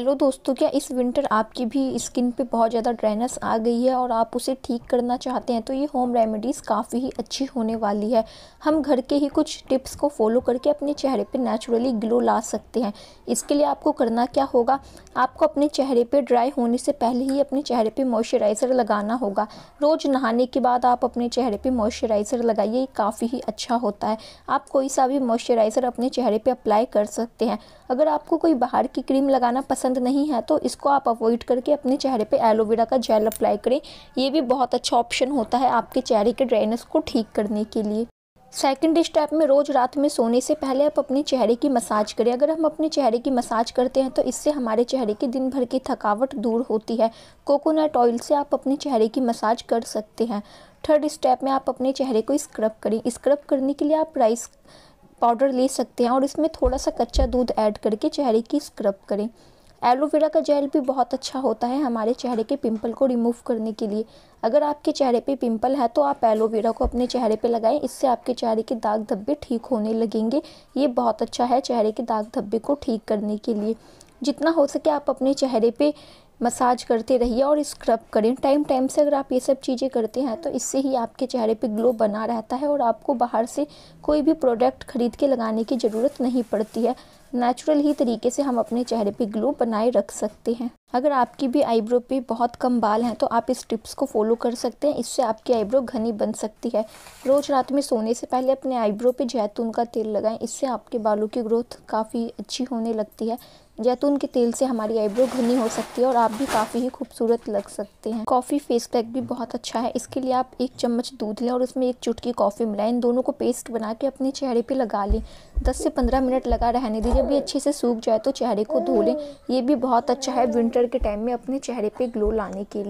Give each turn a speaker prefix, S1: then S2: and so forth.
S1: hello दोस्तों क्या इस विंटर आपकी भी स्किन पे बहुत ज़्यादा ड्राइनेस आ गई है और आप उसे ठीक करना चाहते हैं तो ये होम रेमेडीज़ काफ़ी ही अच्छी होने वाली है हम घर के ही कुछ टिप्स को फॉलो करके अपने चेहरे पे नेचुरली ग्लो ला सकते हैं इसके लिए आपको करना क्या होगा आपको अपने चेहरे पर ड्राई होने से पहले ही अपने चेहरे पर मॉइस्चराइज़र लगाना होगा रोज़ नहाने के बाद आप अपने चेहरे पर मॉइस्चराइज़र लगाइए ये काफ़ी ही अच्छा होता है आप कोई सा भी मॉइस्चराइज़र अपने चेहरे पर अप्लाई कर सकते हैं अगर आपको कोई बाहर की क्रीम लगाना पसंद पसंद नहीं है तो इसको आप अवॉइड करके अपने चेहरे पे एलोवेरा का जेल अप्लाई करें ये भी बहुत अच्छा ऑप्शन होता है आपके चेहरे के ड्राइनेस को ठीक करने के लिए सेकेंड स्टेप में रोज़ रात में सोने से पहले आप अपने चेहरे की मसाज करें अगर हम अपने चेहरे की मसाज करते हैं तो इससे हमारे चेहरे की दिन भर की थकावट दूर होती है कोकोनट ऑयल से आप अपने चेहरे की मसाज कर सकते हैं थर्ड स्टेप में आप अपने चेहरे को स्क्रब करें स्क्रब करने के लिए आप राइस पाउडर ले सकते हैं और इसमें थोड़ा सा कच्चा दूध ऐड करके चेहरे की स्क्रब करें एलोवेरा का जेल भी बहुत अच्छा होता है हमारे चेहरे के पिंपल को रिमूव करने के लिए अगर आपके चेहरे पे पिंपल है तो आप एलोवेरा को अपने चेहरे पे लगाएं इससे आपके चेहरे के दाग धब्बे ठीक होने लगेंगे ये बहुत अच्छा है चेहरे के दाग धब्बे को ठीक करने के लिए जितना हो सके आप अपने चेहरे पे मसाज करते रहिए और स्क्रब करें टाइम टाइम से अगर आप ये सब चीज़ें करते हैं तो इससे ही आपके चेहरे पे ग्लो बना रहता है और आपको बाहर से कोई भी प्रोडक्ट खरीद के लगाने की ज़रूरत नहीं पड़ती है नेचुरल ही तरीके से हम अपने चेहरे पे ग्लो बनाए रख सकते हैं अगर आपकी भी आईब्रो पे बहुत कम बाल हैं तो आप इस टिप्स को फॉलो कर सकते हैं इससे आपकी आईब्रो घनी बन सकती है रोज़ रात में सोने से पहले अपने आईब्रो पे जैतून का तेल लगाएं इससे आपके बालों की ग्रोथ काफ़ी अच्छी होने लगती है जैतून के तेल से हमारी आईब्रो घनी हो सकती है और आप भी काफ़ी ही खूबसूरत लग सकते हैं कॉफ़ी फेस पैक भी बहुत अच्छा है इसके लिए आप एक चम्मच दूध लें और उसमें एक चुटकी कॉफ़ी मिलाएं इन दोनों को पेस्ट बना के अपने चेहरे पर लगा लें दस से पंद्रह मिनट लगा रहने दीजिए अभी अच्छे से सूख जाए तो चेहरे को धो लें ये भी बहुत अच्छा है विंटर के टाइम में अपने चेहरे पर ग्लो लाने के लिए